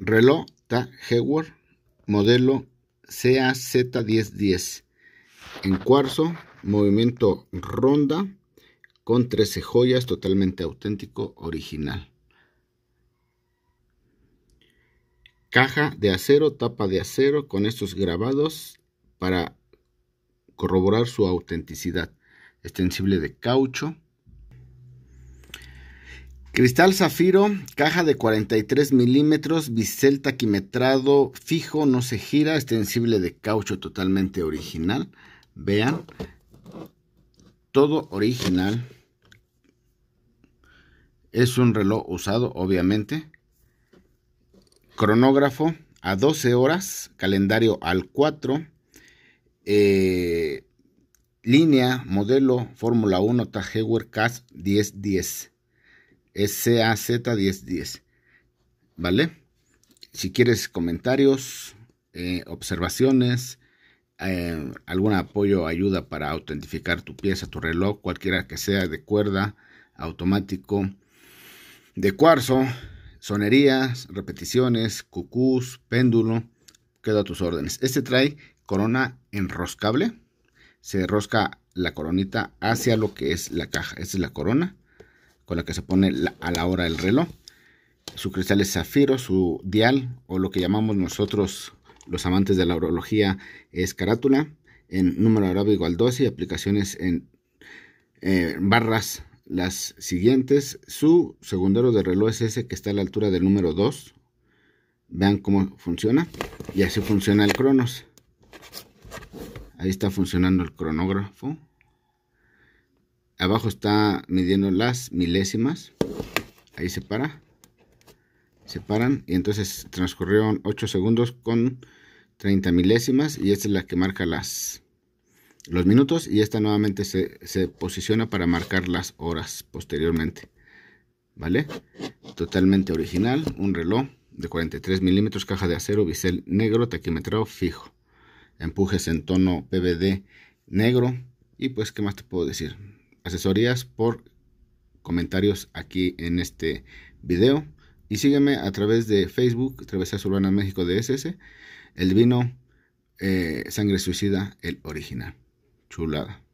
Reloj Ta modelo CAZ1010. En cuarzo, movimiento ronda con 13 joyas, totalmente auténtico, original. Caja de acero, tapa de acero con estos grabados para corroborar su autenticidad. Extensible de caucho. Cristal zafiro, caja de 43 milímetros, bisel taquimetrado fijo, no se gira, extensible de caucho totalmente original. Vean, todo original. Es un reloj usado, obviamente. Cronógrafo a 12 horas, calendario al 4. Eh, línea, modelo, Fórmula 1, Tajewer CAS 1010. SAZ1010. ¿Vale? Si quieres comentarios, eh, observaciones, eh, algún apoyo o ayuda para autentificar tu pieza, tu reloj, cualquiera que sea de cuerda, automático, de cuarzo, sonerías, repeticiones, cucús, péndulo, quedo a tus órdenes. Este trae corona enroscable, se rosca la coronita hacia lo que es la caja, esta es la corona con la que se pone a la hora el reloj. Su cristal es zafiro, su dial o lo que llamamos nosotros los amantes de la orología es carátula, en número arábigo igual 12 y aplicaciones en barras las siguientes. Su segundero de reloj es ese que está a la altura del número 2. Vean cómo funciona. Y así funciona el Cronos. Ahí está funcionando el cronógrafo abajo está midiendo las milésimas. Ahí se para. Se paran y entonces transcurrieron 8 segundos con 30 milésimas y esta es la que marca las los minutos y esta nuevamente se, se posiciona para marcar las horas posteriormente. ¿Vale? Totalmente original, un reloj de 43 milímetros, caja de acero, bisel negro, taquimetrado fijo. Empujes en tono PVD negro. Y pues, ¿qué más te puedo decir? asesorías por comentarios aquí en este video. Y sígueme a través de Facebook, de Urbanas México de SS el vino eh, Sangre Suicida, el original. Chulada.